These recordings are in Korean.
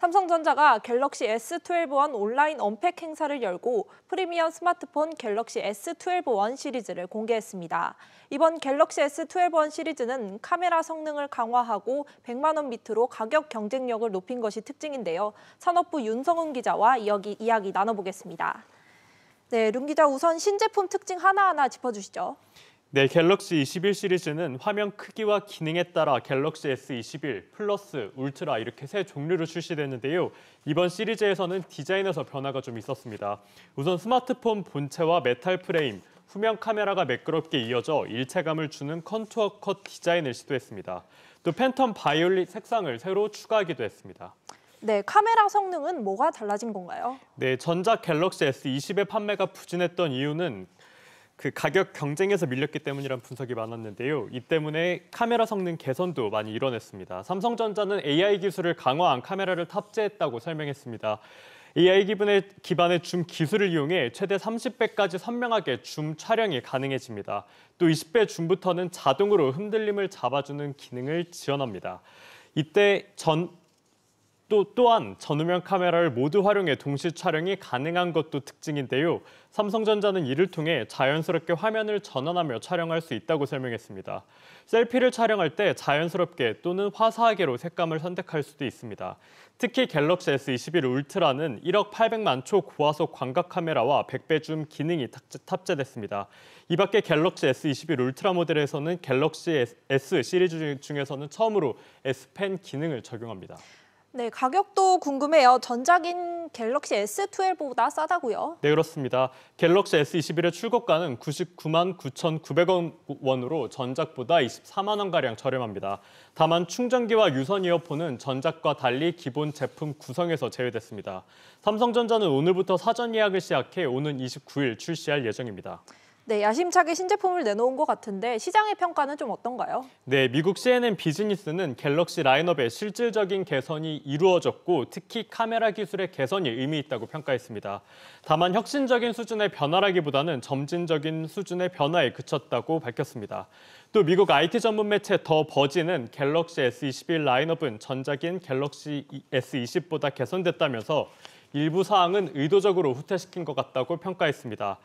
삼성전자가 갤럭시 S12원 온라인 언팩 행사를 열고 프리미엄 스마트폰 갤럭시 S12원 시리즈를 공개했습니다. 이번 갤럭시 S12원 시리즈는 카메라 성능을 강화하고 100만 원 밑으로 가격 경쟁력을 높인 것이 특징인데요. 산업부 윤성훈 기자와 이야기, 이야기 나눠보겠습니다. 네, 룸 기자 우선 신제품 특징 하나하나 짚어주시죠. 네, 갤럭시 21 시리즈는 화면 크기와 기능에 따라 갤럭시 S21, 플러스, 울트라 이렇게 세 종류로 출시됐는데요. 이번 시리즈에서는 디자인에서 변화가 좀 있었습니다. 우선 스마트폰 본체와 메탈 프레임, 후면 카메라가 매끄럽게 이어져 일체감을 주는 컨투어 컷 디자인을 시도했습니다. 또 팬텀 바이올릿 색상을 새로 추가하기도 했습니다. 네, 카메라 성능은 뭐가 달라진 건가요? 네, 전작 갤럭시 S20의 판매가 부진했던 이유는 그 가격 경쟁에서 밀렸기 때문이란 분석이 많았는데요. 이 때문에 카메라 성능 개선도 많이 이뤄냈습니다. 삼성전자는 AI 기술을 강화한 카메라를 탑재했다고 설명했습니다. AI 기반의, 기반의 줌 기술을 이용해 최대 30배까지 선명하게 줌 촬영이 가능해집니다. 또 20배 줌부터는 자동으로 흔들림을 잡아주는 기능을 지원합니다. 이때 전또 또한 전후면 카메라를 모두 활용해 동시 촬영이 가능한 것도 특징인데요. 삼성전자는 이를 통해 자연스럽게 화면을 전환하며 촬영할 수 있다고 설명했습니다. 셀피를 촬영할 때 자연스럽게 또는 화사하게로 색감을 선택할 수도 있습니다. 특히 갤럭시 S21 울트라는 1억 800만 초 고화소 광각 카메라와 100배 줌 기능이 탑재됐습니다. 이 밖에 갤럭시 S21 울트라 모델에서는 갤럭시 S 시리즈 중에서는 처음으로 S 펜 기능을 적용합니다. 네, 가격도 궁금해요. 전작인 갤럭시 S12보다 싸다고요? 네, 그렇습니다. 갤럭시 S21의 출고가는 99만 9,900원으로 전작보다 24만 원가량 저렴합니다. 다만 충전기와 유선 이어폰은 전작과 달리 기본 제품 구성에서 제외됐습니다. 삼성전자는 오늘부터 사전 예약을 시작해 오는 29일 출시할 예정입니다. 네, 야심차게 신제품을 내놓은 것 같은데 시장의 평가는 좀 어떤가요? 네, 미국 CNN 비즈니스는 갤럭시 라인업의 실질적인 개선이 이루어졌고 특히 카메라 기술의 개선이 의미 있다고 평가했습니다. 다만 혁신적인 수준의 변화라기보다는 점진적인 수준의 변화에 그쳤다고 밝혔습니다. 또 미국 IT 전문 매체 더 버지는 갤럭시 S21 라인업은 전작인 갤럭시 S20보다 개선됐다면서 일부 사항은 의도적으로 후퇴시킨 것 같다고 평가했습니다.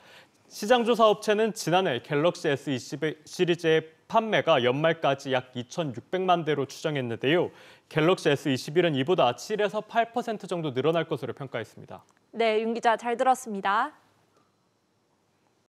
시장조사업체는 지난해 갤럭시 S20 e 시리즈의 판매가 연말까지 약 2,600만 대로 추정했는데요. 갤럭시 S21은 e 이보다 7에서 8% 정도 늘어날 것으로 평가했습니다. 네, 윤 기자 잘 들었습니다.